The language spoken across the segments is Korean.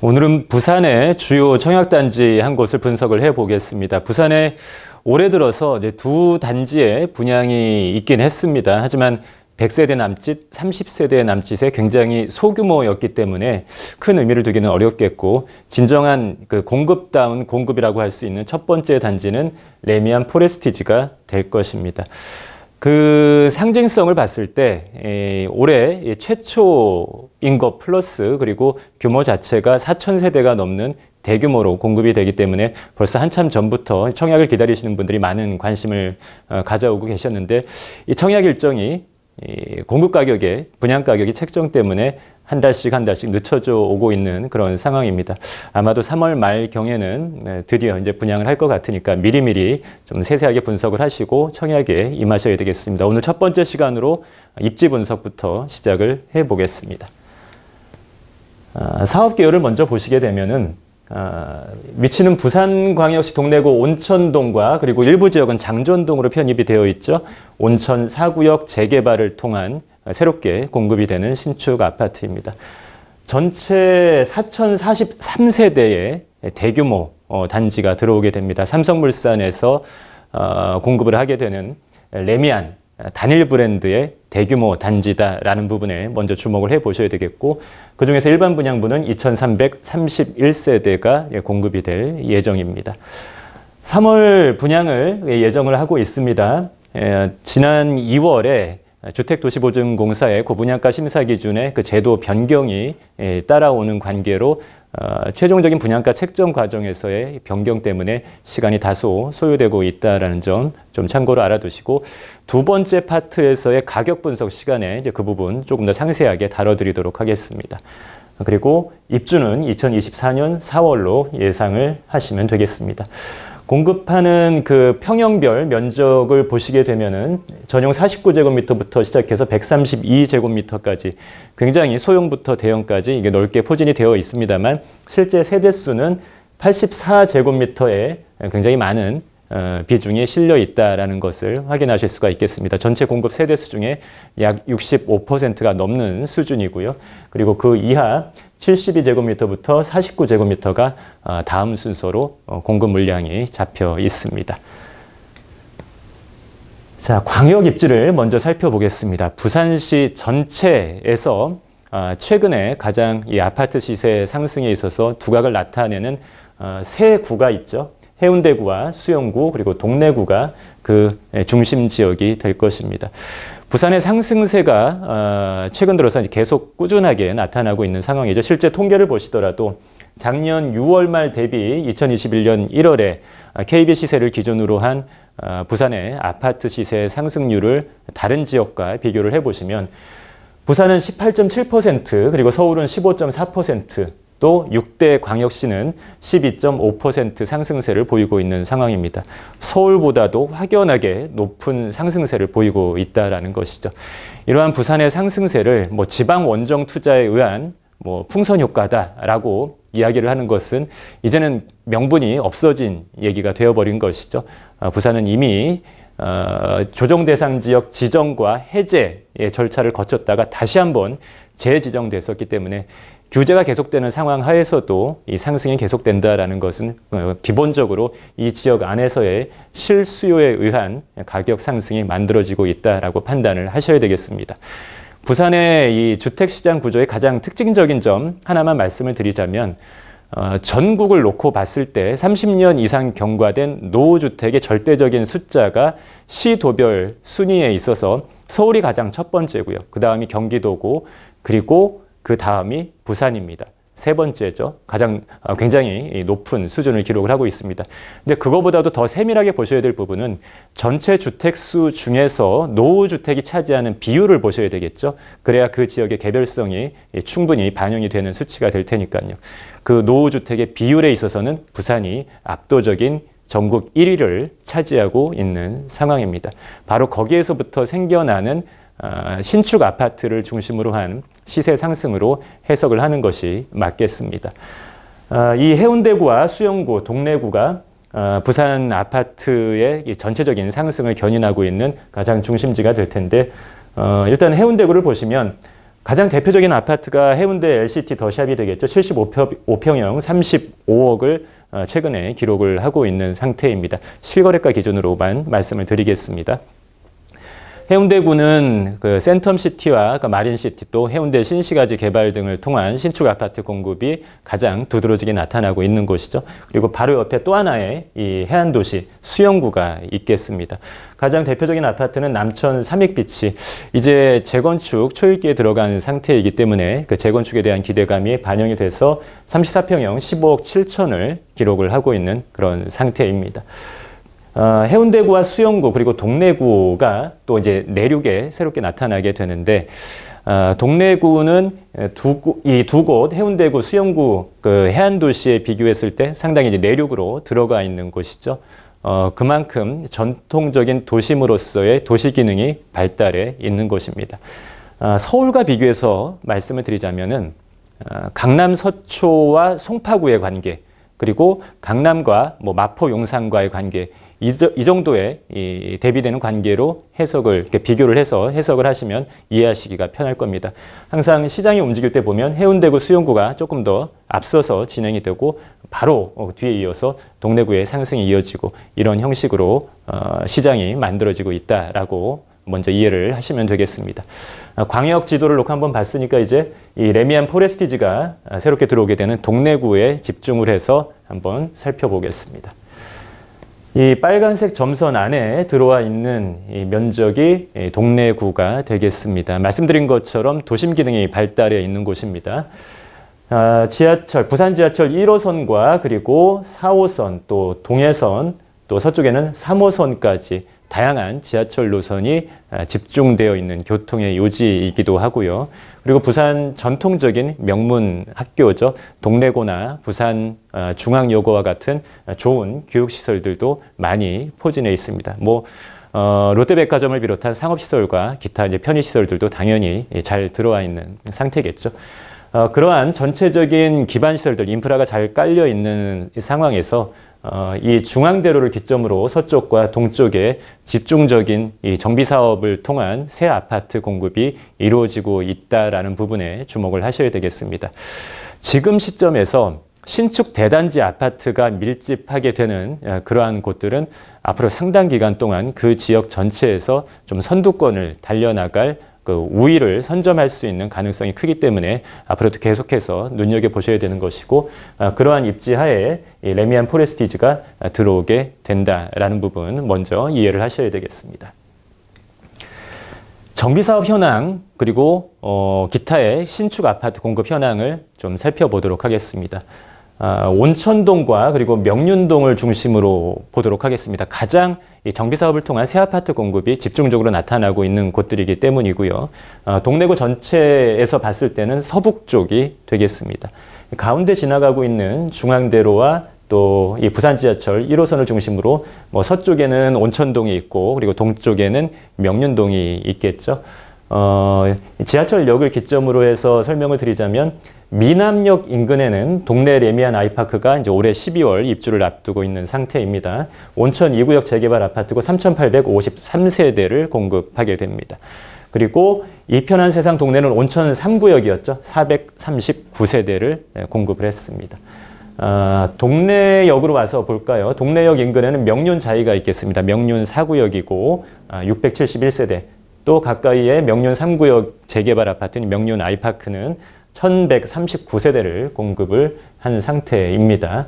오늘은 부산의 주요 청약단지 한 곳을 분석을 해보겠습니다. 부산에 올해 들어서 두 단지에 분양이 있긴 했습니다. 하지만 100세대 남짓, 30세대 남짓에 굉장히 소규모였기 때문에 큰 의미를 두기는 어렵겠고 진정한 그 공급다운 공급이라고 할 수 있는 첫 번째 단지는 레미안 포레스티지가 될 것입니다. 그 상징성을 봤을 때 올해 최초인 것 플러스 그리고 규모 자체가 4천 세대가 넘는 대규모로 공급이 되기 때문에 벌써 한참 전부터 청약을 기다리시는 분들이 많은 관심을 어, 가져오고 계셨는데 이 청약 일정이 공급 가격에 분양 가격이 책정 때문에 한 달씩 한 달씩 늦춰져 오고 있는 그런 상황입니다. 아마도 3월 말 경에는 네, 드디어 이제 분양을 할 것 같으니까 미리미리 좀 세세하게 분석을 하시고 청약에 임하셔야 되겠습니다. 오늘 첫 번째 시간으로 입지 분석부터 시작을 해보겠습니다. 아, 사업 개요를 먼저 보시게 되면은 어, 위치는 부산광역시 동래구 온천동과 그리고 일부 지역은 장전동으로 편입이 되어 있죠. 온천 4구역 재개발을 통한 새롭게 공급이 되는 신축 아파트입니다. 전체 4,043세대의 대규모 어, 단지가 들어오게 됩니다. 삼성물산에서 어, 공급을 하게 되는 레미안 어, 단일 브랜드의 대규모 단지다라는 부분에 먼저 주목을 해 보셔야 되겠고 그중에서 일반 분양부는 2331세대가 예, 공급이 될 예정입니다. 3월 분양을 예, 예정을 하고 있습니다. 예, 지난 2월에 주택도시보증공사의 고분양가 심사 기준의 그 제도 변경이 예, 따라오는 관계로 어, 최종적인 분양가 책정 과정에서의 변경 때문에 시간이 다소 소요되고 있다는점 좀 참고로 알아두시고 두 번째 파트에서의 가격 분석 시간에 이제 그 부분 조금 더 상세하게 다뤄드리도록 하겠습니다. 그리고 입주는 2024년 4월로 예상을 하시면 되겠습니다. 공급하는 그 평형별 면적을 보시게 되면은 전용 49제곱미터부터 시작해서 132제곱미터까지 굉장히 소형부터 대형까지 이게 넓게 포진이 되어 있습니다만 실제 세대 수는 84제곱미터에 굉장히 많은 어, 비중이 실려 있다라는 것을 확인하실 수가 있겠습니다. 전체 공급 세대수 중에 약 65%가 넘는 수준이고요. 그리고 그 이하 72제곱미터부터 49제곱미터가 어, 다음 순서로 어, 공급 물량이 잡혀 있습니다. 자, 광역 입지를 먼저 살펴보겠습니다. 부산시 전체에서 최근에 가장 이 아파트 시세 상승에 있어서 두각을 나타내는 세 구가 있죠. 해운대구와 수영구 그리고 동래구가 그 예, 중심 지역이 될 것입니다. 부산의 상승세가 어, 최근 들어서 계속 꾸준하게 나타나고 있는 상황이죠. 실제 통계를 보시더라도 작년 6월 말 대비 2021년 1월에 KB 시세를 기준으로 한 어, 부산의 아파트 시세 상승률을 다른 지역과 비교를 해보시면 부산은 18.7% 그리고 서울은 또 6대 광역시는 12.5% 상승세를 보이고 있는 상황입니다. 서울보다도 확연하게 높은 상승세를 보이고 있다는 것이죠. 이러한 부산의 상승세를 뭐 지방 원정 투자에 의한 뭐 풍선 효과다라고 이야기를 하는 것은 이제는 명분이 없어진 얘기가 되어버린 것이죠. 아, 부산은 이미 어, 조정 대상 지역 지정과 해제의 절차를 거쳤다가 다시 한번 재지정됐었기 때문에 규제가 계속되는 상황 하에서도 이 상승이 계속된다라는 것은 어, 기본적으로 이 지역 안에서의 실수요에 의한 가격 상승이 만들어지고 있다라고 판단을 하셔야 되겠습니다. 부산의 이 주택시장 구조의 가장 특징적인 점 하나만 말씀을 드리자면 어, 전국을 놓고 봤을 때 30년 이상 경과된 노후주택의 절대적인 숫자가 시도별 순위에 있어서 서울이 가장 첫 번째고요. 그 다음이 경기도고 그리고 그 다음이 부산입니다. 세 번째죠. 가장 아, 굉장히 높은 수준을 기록을 하고 있습니다. 근데 그거보다도 더 세밀하게 보셔야 될 부분은 전체 주택수 중에서 노후 주택이 차지하는 비율을 보셔야 되겠죠. 그래야 그 지역의 개별성이 충분히 반영이 되는 수치가 될 테니까요. 그 노후 주택의 비율에 있어서는 부산이 압도적인 전국 1위를 차지하고 있는 상황입니다. 바로 거기에서부터 생겨나는 아, 신축 아파트를 중심으로 한 시세 상승으로 해석을 하는 것이 맞겠습니다. 아, 이 해운대구와 수영구, 동래구가 아, 부산 아파트의 전체적인 상승을 견인하고 있는 가장 중심지가 될 텐데 어, 일단 해운대구를 보시면 가장 대표적인 아파트가 해운대 LCT 더샵이 되겠죠. 75평형 35억을 어, 최근에 기록을 하고 있는 상태입니다. 실거래가 기준으로만 말씀을 드리겠습니다. 해운대구는 그 센텀시티와 그 그러니까 마린시티 또 해운대 신시가지 개발 등을 통한 신축 아파트 공급이 가장 두드러지게 나타나고 있는 곳이죠. 그리고 바로 옆에 또 하나의 이 해안도시 수영구가 있겠습니다. 가장 대표적인 아파트는 남천 삼익비치. 이제 재건축 초읽기에 들어간 상태이기 때문에 그 재건축에 대한 기대감이 반영이 돼서 34평형 15억 7천을 기록을 하고 있는 그런 상태입니다. 어, 해운대구와 수영구 그리고 동래구가 또 이제 내륙에 새롭게 나타나게 되는데 어, 동래구는 이두 곳 해운대구 수영구 그 해안 도시에 비교했을 때 상당히 이제 내륙으로 들어가 있는 곳이죠. 어, 그만큼 전통적인 도심으로서의 도시 기능이 발달해 있는 곳입니다. 어, 서울과 비교해서 말씀을 드리자면은 어, 강남 서초와 송파구의 관계 그리고 강남과 뭐 마포 용산과의 관계 이, 정도의 대비되는 관계로 해석을 비교를 해서 해석을 하시면 이해하시기가 편할 겁니다. 항상 시장이 움직일 때 보면 해운대구 수영구가 조금 더 앞서서 진행이 되고 바로 어, 뒤에 이어서 동래구의 상승이 이어지고 이런 형식으로 어, 시장이 만들어지고 있다라고 먼저 이해를 하시면 되겠습니다. 아, 광역 지도를 놓고 한번 봤으니까 이제 이 레미안 포레스티지가 새롭게 들어오게 되는 동래구에 집중을 해서 한번 살펴보겠습니다. 이 빨간색 점선 안에 들어와 있는 이 면적이 동래구가 되겠습니다. 말씀드린 것처럼 도심 기능이 발달해 있는 곳입니다. 아, 지하철, 부산 지하철 1호선과 그리고 4호선, 또 동해선, 또 서쪽에는 3호선까지 다양한 지하철 노선이 아, 집중되어 있는 교통의 요지이기도 하고요. 그리고 부산 전통적인 명문 학교죠. 동래고나 부산 아, 중앙여고와 같은 아, 좋은 교육시설들도 많이 포진해 있습니다. 뭐 어, 롯데백화점을 비롯한 상업시설과 기타 이제 편의시설들도 당연히 잘 들어와 있는 상태겠죠. 어, 그러한 전체적인 기반시설들, 인프라가 잘 깔려 있는 상황에서 어, 이 중앙대로를 기점으로 서쪽과 동쪽에 집중적인 이 정비 사업을 통한 새 아파트 공급이 이루어지고 있다라는 부분에 주목을 하셔야 되겠습니다. 지금 시점에서 신축 대단지 아파트가 밀집하게 되는 어, 그러한 곳들은 앞으로 상당 기간 동안 그 지역 전체에서 좀 선두권을 달려나갈 그 우위를 선점할 수 있는 가능성이 크기 때문에 앞으로도 계속해서 눈여겨 보셔야 되는 것이고 아, 그러한 입지하에 레미안 포레스티지가 들어오게 된다라는 부분 먼저 이해를 하셔야 되겠습니다. 정비사업 현황 그리고 어, 기타의 신축 아파트 공급 현황을 좀 살펴보도록 하겠습니다. 아, 온천동과 그리고 명륜동을 중심으로 보도록 하겠습니다. 가장 정비 사업을 통한 새 아파트 공급이 집중적으로 나타나고 있는 곳들이기 때문이고요. 아, 동래구 전체에서 봤을 때는 서북 쪽이 되겠습니다. 가운데 지나가고 있는 중앙대로와 또 이 부산 지하철 1호선을 중심으로 뭐 서쪽에는 온천동이 있고 그리고 동쪽에는 명륜동이 있겠죠. 어, 지하철역을 기점으로 해서 설명을 드리자면 미남역 인근에는 동네 레미안 아이파크가 이제 올해 12월 입주를 앞두고 있는 상태입니다. 온천 2구역 재개발 아파트고 3,853세대를 공급하게 됩니다. 그리고 이 편한 세상 동네는 온천 3구역이었죠. 439세대를 예, 공급을 했습니다. 아, 동네역으로 와서 볼까요? 동네역 인근에는 명륜 자이가 있겠습니다. 명륜 4구역이고 아, 671세대 또 가까이에 명륜 3구역 재개발 아파트인 명륜 아이파크는 1139세대를 공급을 한 상태입니다.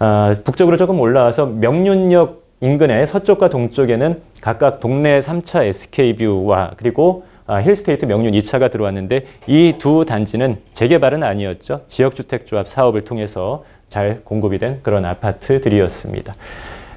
아, 북쪽으로 조금 올라와서 명륜역 인근의 서쪽과 동쪽에는 각각 동네 3차 SK뷰와 그리고 아, 힐스테이트 명륜 2차가 들어왔는데 이 두 단지는 재개발은 아니었죠. 지역주택조합 사업을 통해서 잘 공급이 된 그런 아파트들이었습니다.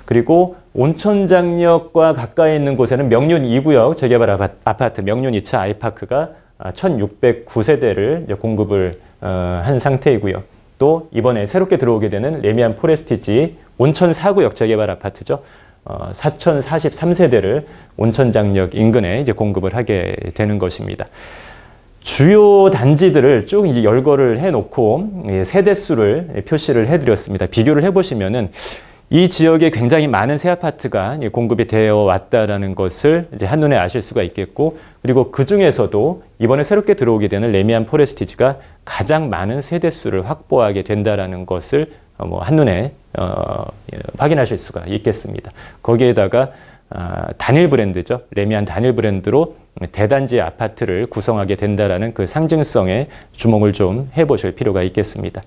그리고 온천장역과 가까이 있는 곳에는 명륜 2구역 재개발 아파트 명륜 2차 아이파크가 1609세대를 아, 공급을 어, 한 상태이고요. 또 이번에 새롭게 들어오게 되는 레미안 포레스티지 온천 4구역 재개발 아파트죠. 4043세대를 어, 온천장역 인근에 이제 공급을 하게 되는 것입니다. 주요 단지들을 쭉 열거를 해놓고 예, 세대수를 표시를 해드렸습니다. 비교를 해보시면은 이 지역에 굉장히 많은 새 아파트가 공급이 되어 왔다라는 것을 이제 한눈에 아실 수가 있겠고 그리고 그 중에서도 이번에 새롭게 들어오게 되는 레미안 포레스티지가 가장 많은 세대 수를 확보하게 된다라는 것을 어, 뭐 한눈에 어, 예, 확인하실 수가 있겠습니다. 거기에다가 어, 단일 브랜드죠. 레미안 단일 브랜드로 대단지 아파트를 구성하게 된다라는 그 상징성에 주목을 좀 해보실 필요가 있겠습니다.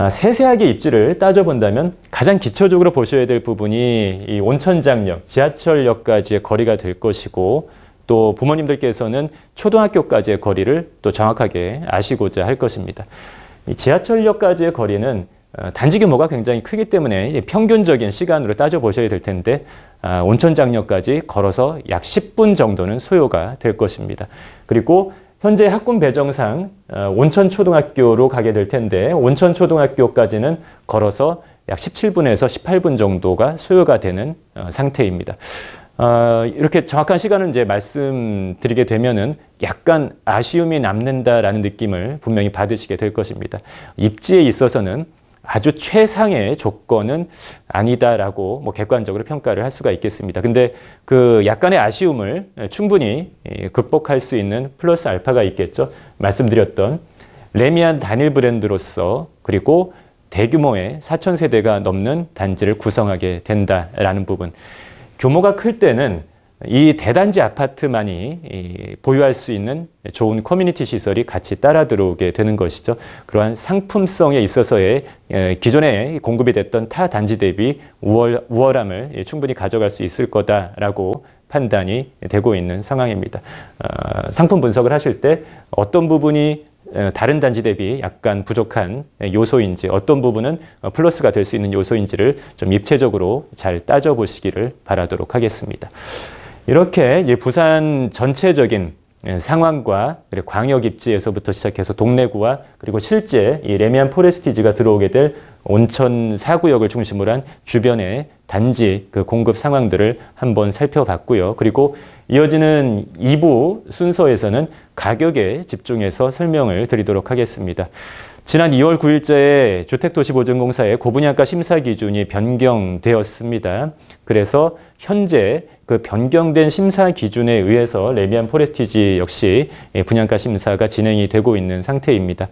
아, 세세하게 입지를 따져본다면 가장 기초적으로 보셔야 될 부분이 이 온천장역, 지하철역까지의 거리가 될 것이고 또 부모님들께서는 초등학교까지의 거리를 또 정확하게 아시고자 할 것입니다. 지하철역까지의 거리는 어, 단지 규모가 굉장히 크기 때문에 평균적인 시간으로 따져보셔야 될 텐데 아, 온천장역까지 걸어서 약 10분 정도는 소요가 될 것입니다. 그리고 현재 학군 배정상 어, 온천초등학교로 가게 될 텐데 온천초등학교까지는 걸어서 약 17분에서 18분 정도가 소요가 되는 어, 상태입니다. 어, 이렇게 정확한 시간을 이제 말씀드리게 되면은 약간 아쉬움이 남는다라는 느낌을 분명히 받으시게 될 것입니다. 입지에 있어서는 아주 최상의 조건은 아니다라고 뭐 객관적으로 평가를 할 수가 있겠습니다. 근데 그 약간의 아쉬움을 충분히 예, 극복할 수 있는 플러스 알파가 있겠죠. 말씀드렸던 레미안 단일 브랜드로서 그리고 대규모의 4천 세대가 넘는 단지를 구성하게 된다라는 부분. 규모가 클 때는 이 대단지 아파트만이 보유할 수 있는 좋은 커뮤니티 시설이 같이 따라 들어오게 되는 것이죠. 그러한 상품성에 있어서의 기존에 공급이 됐던 타 단지 대비 우월, 우월함을 충분히 가져갈 수 있을 거다라고 판단이 되고 있는 상황입니다. 어, 상품 분석을 하실 때 어떤 부분이 다른 단지 대비 약간 부족한 요소인지 어떤 부분은 플러스가 될 수 있는 요소인지를 좀 입체적으로 잘 따져보시기를 바라도록 하겠습니다. 이렇게 부산 전체적인 예, 상황과 그리고 광역 입지에서부터 시작해서 동래구와 그리고 실제 이 레미안 포레스티지가 들어오게 될 온천 사구역을 중심으로 한 주변의 단지 그 공급 상황들을 한번 살펴봤고요. 그리고 이어지는 2부 순서에서는 가격에 집중해서 설명을 드리도록 하겠습니다. 지난 2월 9일자에 주택도시보증공사의 고분양가 심사 기준이 변경되었습니다. 그래서 현재 그 변경된 심사 기준에 의해서 레미안 포레스티지 역시 분양가 심사가 진행이 되고 있는 상태입니다.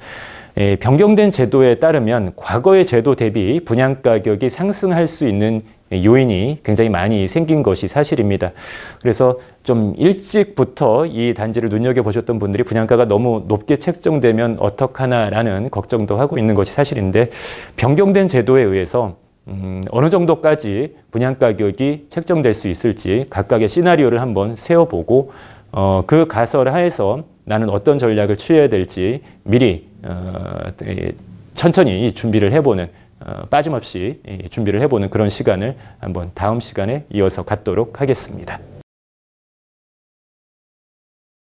변경된 제도에 따르면 과거의 제도 대비 분양가격이 상승할 수 있는 예, 요인이 굉장히 많이 생긴 것이 사실입니다. 그래서 좀 일찍부터 이 단지를 눈여겨보셨던 분들이 분양가가 너무 높게 책정되면 어떡하나라는 걱정도 하고 있는 것이 사실인데 변경된 제도에 의해서 음, 어느 정도까지 분양 가격이 책정될 수 있을지 각각의 시나리오를 한번 세워보고 어, 그 가설 하에서 나는 어떤 전략을 취해야 될지 미리 어, 예, 천천히 준비를 해보는 어, 빠짐없이 예, 준비를 해보는 그런 시간을 한번 다음 시간에 이어서 갖도록 하겠습니다.